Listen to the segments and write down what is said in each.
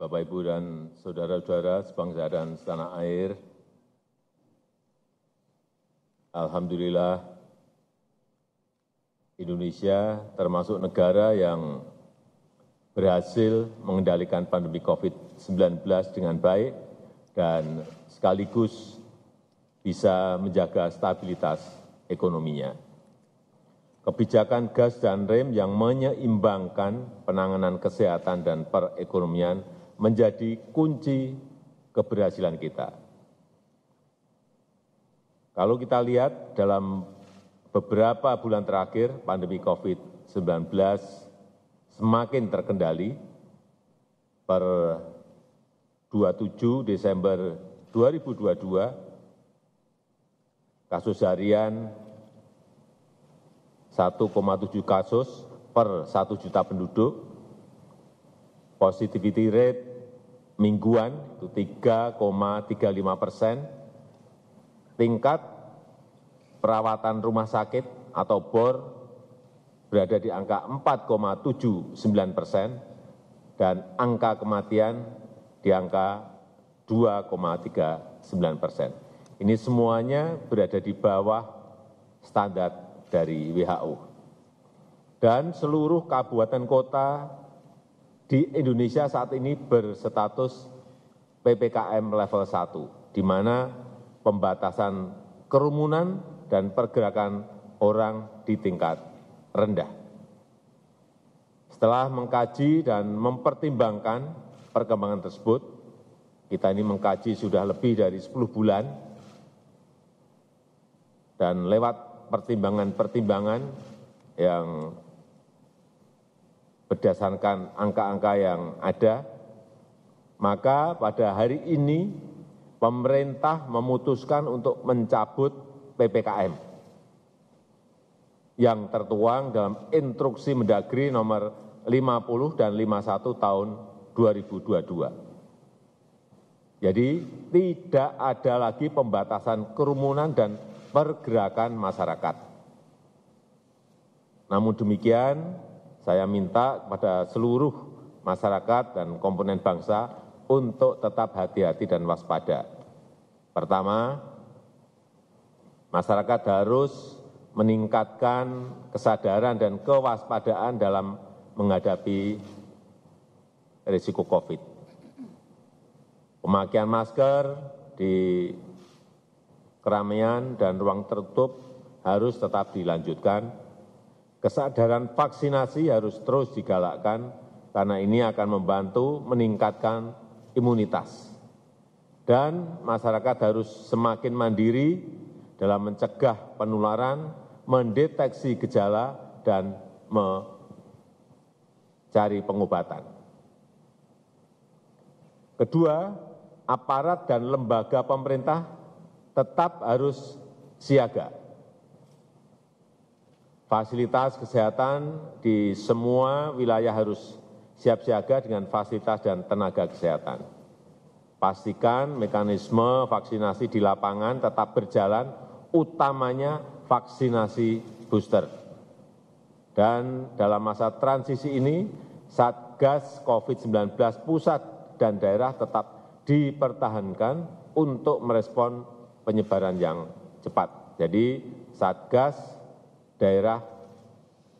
bapak ibu dan saudara saudara sebangsa dan setanah air alhamdulillah indonesia termasuk negara yang berhasil mengendalikan pandemi COVID-19 dengan baik dan sekaligus bisa menjaga stabilitas ekonominya. Kebijakan gas dan rem yang menyeimbangkan penanganan kesehatan dan perekonomian menjadi kunci keberhasilan kita. Kalau kita lihat dalam beberapa bulan terakhir pandemi COVID-19 semakin terkendali. Per 27 Desember 2022 kasus harian 1,7 kasus per 1 juta penduduk, positivity rate mingguan itu 3,35 persen, tingkat perawatan rumah sakit atau BOR berada di angka 4,79 persen, dan angka kematian di angka 2,39 persen. Ini semuanya berada di bawah standar dari WHO. Dan seluruh kabupaten kota di indonesia saat ini berstatus ppkm level 1, di mana pembatasan kerumunan dan pergerakan orang di tingkat rendah. Setelah mengkaji dan mempertimbangkan perkembangan tersebut, kita ini mengkaji sudah lebih dari 10 bulan, dan lewat pertimbangan-pertimbangan yang berdasarkan angka-angka yang ada, maka pada hari ini pemerintah memutuskan untuk mencabut PPKM yang tertuang dalam instruksi mendagri nomor 50 dan 51 tahun 2022. Jadi tidak ada lagi pembatasan kerumunan dan pergerakan masyarakat. Namun demikian, saya minta kepada seluruh masyarakat dan komponen bangsa untuk tetap hati-hati dan waspada. Pertama, masyarakat harus meningkatkan kesadaran dan kewaspadaan dalam menghadapi risiko COVID. Pemakaian masker di keramaian dan ruang tertutup harus tetap dilanjutkan kesadaran vaksinasi harus terus digalakkan karena ini akan membantu meningkatkan imunitas. Dan masyarakat harus semakin mandiri dalam mencegah penularan, mendeteksi gejala, dan mencari pengobatan. Kedua, aparat dan lembaga pemerintah tetap harus siaga fasilitas kesehatan di semua wilayah harus siap siaga dengan fasilitas dan tenaga kesehatan. Pastikan mekanisme vaksinasi di lapangan tetap berjalan, utamanya vaksinasi booster. Dan dalam masa transisi ini, Satgas COVID-19 pusat dan daerah tetap dipertahankan untuk merespon penyebaran yang cepat. Jadi Satgas daerah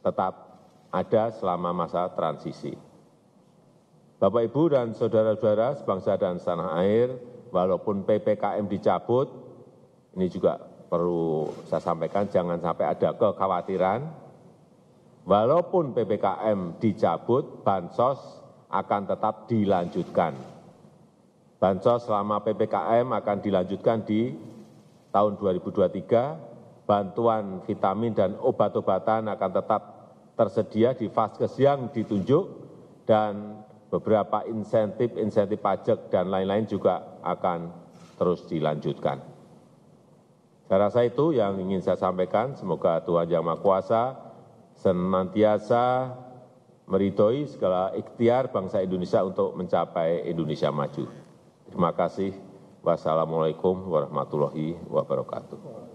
tetap ada selama masa transisi. Bapak, Ibu, dan saudara-saudara sebangsa dan setanah air, walaupun PPKM dicabut, ini juga perlu saya sampaikan, jangan sampai ada kekhawatiran, walaupun PPKM dicabut, bansos akan tetap dilanjutkan. Bansos selama PPKM akan dilanjutkan di tahun 2023 bantuan vitamin dan obat-obatan akan tetap tersedia di vaskes yang ditunjuk dan beberapa insentif, insentif pajak, dan lain-lain juga akan terus dilanjutkan. Saya rasa itu yang ingin saya sampaikan. Semoga Tuhan Yang Maha Kuasa senantiasa meridhoi segala ikhtiar bangsa Indonesia untuk mencapai Indonesia maju. Terima kasih. Wassalamualaikum warahmatullahi wabarakatuh.